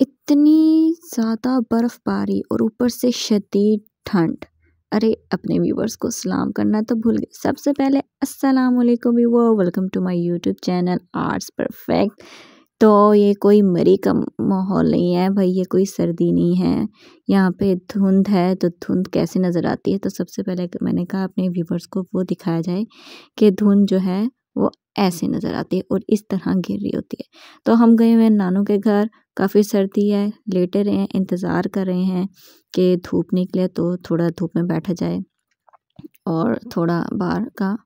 इतनी ज़्यादा बर्फ़बारी और ऊपर से शदीद ठंड अरे अपने व्यूवर्स को सलाम करना तो भूल गए सबसे पहले अस्सलाम वालेकुम viewer welcome to my YouTube channel arts perfect तो ये कोई मरी का माहौल नहीं है भाई ये कोई सर्दी नहीं है यहाँ पे धुंध है तो धुंध कैसे नज़र आती है तो सबसे पहले मैंने कहा अपने व्यूवर्स को वो दिखाया जाए कि धुंध जो है वो ऐसे नज़र आती है और इस तरह गिर रही होती है तो हम गए हुए हैं नानू के घर काफ़ी सर्दी है लेटे रहे हैं इंतज़ार कर रहे हैं कि धूप निकले तो थोड़ा धूप में बैठा जाए और थोड़ा बाहर का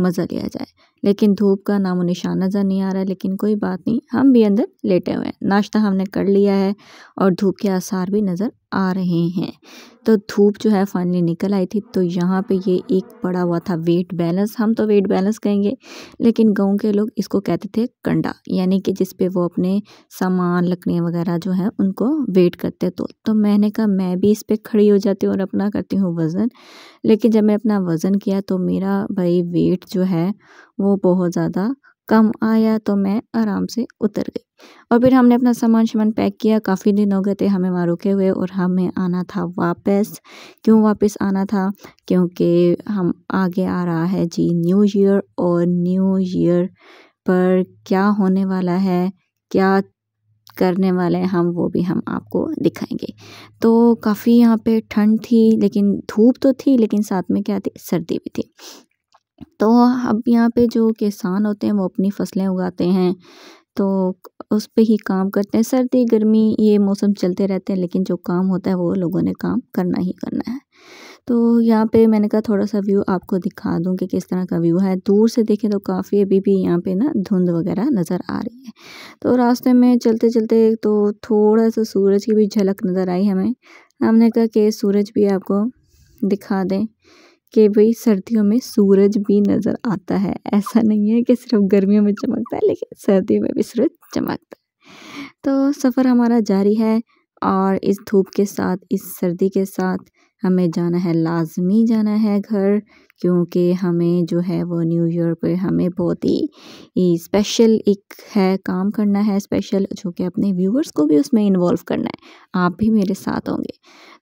मज़ा लिया जाए लेकिन धूप का नामो निशान नज़र नहीं आ रहा है लेकिन कोई बात नहीं हम भी अंदर लेटे हुए हैं नाश्ता हमने कर लिया है और धूप के आसार भी नज़र आ रहे हैं तो धूप जो है फाइनली निकल आई थी तो यहाँ पे ये एक पड़ा हुआ था वेट बैलेंस हम तो वेट बैलेंस कहेंगे लेकिन गांव के लोग इसको कहते थे कंडा यानी कि जिस पे वो अपने सामान लकड़ियाँ वगैरह जो है उनको वेट करते तो तो मैंने कहा मैं भी इस पर खड़ी हो जाती हूँ और अपना करती हूँ वज़न लेकिन जब मैं अपना वज़न किया तो मेरा भाई वेट जो है वो बहुत ज़्यादा कम आया तो मैं आराम से उतर गई और फिर हमने अपना सामान शामान पैक किया काफ़ी दिन हो गए थे हमें वहाँ रुके हुए और हमें आना था वापस क्यों वापस आना था क्योंकि हम आगे आ रहा है जी न्यू ईयर और न्यू ईयर पर क्या होने वाला है क्या करने वाले हैं हम वो भी हम आपको दिखाएंगे तो काफ़ी यहाँ पे ठंड थी लेकिन धूप तो थी लेकिन साथ में क्या थी सर्दी भी थी तो अब यहाँ पे जो किसान होते हैं वो अपनी फसलें उगाते हैं तो उस पर ही काम करते हैं सर्दी गर्मी ये मौसम चलते रहते हैं लेकिन जो काम होता है वो लोगों ने काम करना ही करना है तो यहाँ पे मैंने कहा थोड़ा सा व्यू आपको दिखा दूँ कि किस तरह का व्यू है दूर से देखें तो काफ़ी अभी भी यहाँ पे ना धुंध वगैरह नज़र आ रही है तो रास्ते में चलते चलते तो थोड़ा सा सूरज की भी झलक नज़र आई हमें हमने कहा कि सूरज भी आपको दिखा दें कि भाई सर्दियों में सूरज भी नज़र आता है ऐसा नहीं है कि सिर्फ गर्मियों में चमकता है लेकिन सर्दियों में भी सूरज चमकता है तो सफ़र हमारा जारी है और इस धूप के साथ इस सर्दी के साथ हमें जाना है लाजमी जाना है घर क्योंकि हमें जो है वो न्यू ईयर पे हमें बहुत ही स्पेशल एक है काम करना है स्पेशल जो कि अपने व्यूवर्स को भी उसमें इन्वॉल्व करना है आप भी मेरे साथ होंगे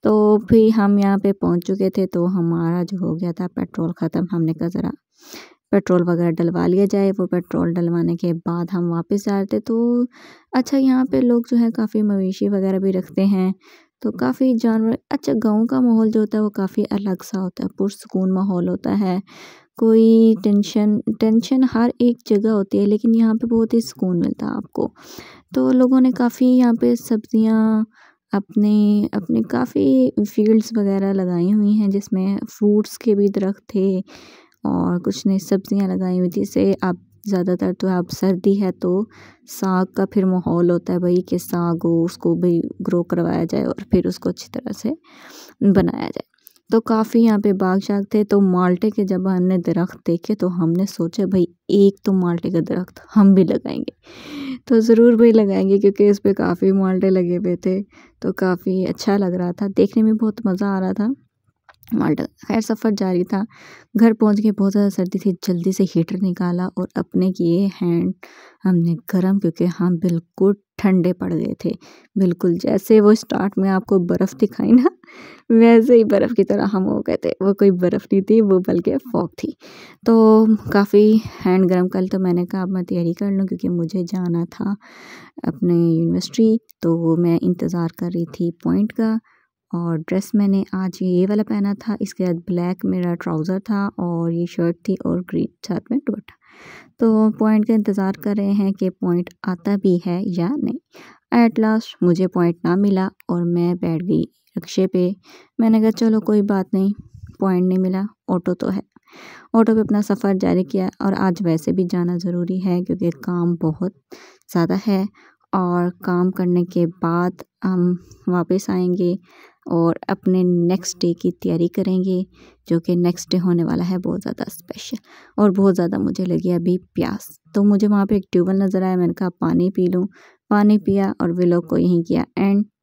तो फिर हम यहाँ पे पहुँच चुके थे तो हमारा जो हो गया था पेट्रोल ख़त्म हमने कहा ज़रा पेट्रोल वगैरह डलवा लिया जाए वो पेट्रोल डलवाने के बाद हम वापस जा रहे थे तो अच्छा यहाँ पे लोग जो है काफ़ी मवेशी वगैरह भी रखते हैं तो काफ़ी जानवर अच्छा गांव का माहौल जो होता है वो काफ़ी अलग सा होता है पुरसकून माहौल होता है कोई टेंशन टेंशन हर एक जगह होती है लेकिन यहाँ पे बहुत ही सुकून मिलता है आपको तो लोगों ने काफ़ी यहाँ पे सब्जियाँ अपने अपने काफ़ी फील्ड्स वगैरह लगाई हुई हैं जिसमें फ्रूट्स के भी दरख्त थे और कुछ ने सब्जियां लगाई हुई थी जैसे आप ज़्यादातर तो अब सर्दी है तो साग का फिर माहौल होता है भाई कि साग हो उसको भी ग्रो करवाया जाए और फिर उसको अच्छी तरह से बनाया जाए तो काफ़ी यहाँ पे बाग शाग थे तो माल्टे के जब हमने दरख्त देखे तो हमने सोचा भाई एक तो माल्टे का दरख्त हम भी लगाएंगे तो ज़रूर भी लगाएंगे क्योंकि इस पर काफ़ी माल्टे लगे हुए थे तो काफ़ी अच्छा लग रहा था देखने में बहुत मज़ा आ रहा था माल्टा खैर सफ़र जारी था घर पहुंच के बहुत ज़्यादा सर्दी थी जल्दी से हीटर निकाला और अपने किए हैंड हमने गर्म क्योंकि हम हाँ, बिल्कुल ठंडे पड़ गए थे बिल्कुल जैसे वो स्टार्ट में आपको बर्फ़ दिखाई ना वैसे ही बर्फ़ की तरह हम हो गए थे वो कोई बर्फ़ नहीं थी वो बल्कि फॉक थी तो काफ़ी हैंड गर्म कल तो मैंने कहा अब मैं तैयारी कर लूँ क्योंकि मुझे जाना था अपने यूनिवर्सिटी तो मैं इंतज़ार कर रही थी पॉइंट का और ड्रेस मैंने आज ये वाला पहना था इसके बाद ब्लैक मेरा ट्राउज़र था और ये शर्ट थी और ग्रीन शर्ट में दुपट्टा तो पॉइंट का इंतज़ार कर रहे हैं कि पॉइंट आता भी है या नहीं एट लास्ट मुझे पॉइंट ना मिला और मैं बैठ गई रिक्शे पे मैंने कहा चलो कोई बात नहीं पॉइंट नहीं मिला ऑटो तो है ऑटो पे अपना सफ़र जारी किया और आज वैसे भी जाना ज़रूरी है क्योंकि काम बहुत ज़्यादा है और काम करने के बाद हम वापस आएंगे और अपने नेक्स्ट डे की तैयारी करेंगे जो कि नेक्स्ट डे होने वाला है बहुत ज़्यादा स्पेशल और बहुत ज़्यादा मुझे लगी अभी प्यास तो मुझे वहाँ पे एक ट्यूबवेल नज़र आया मैंने कहा पानी पी लूँ पानी पिया और वे लोग को यहीं किया एंड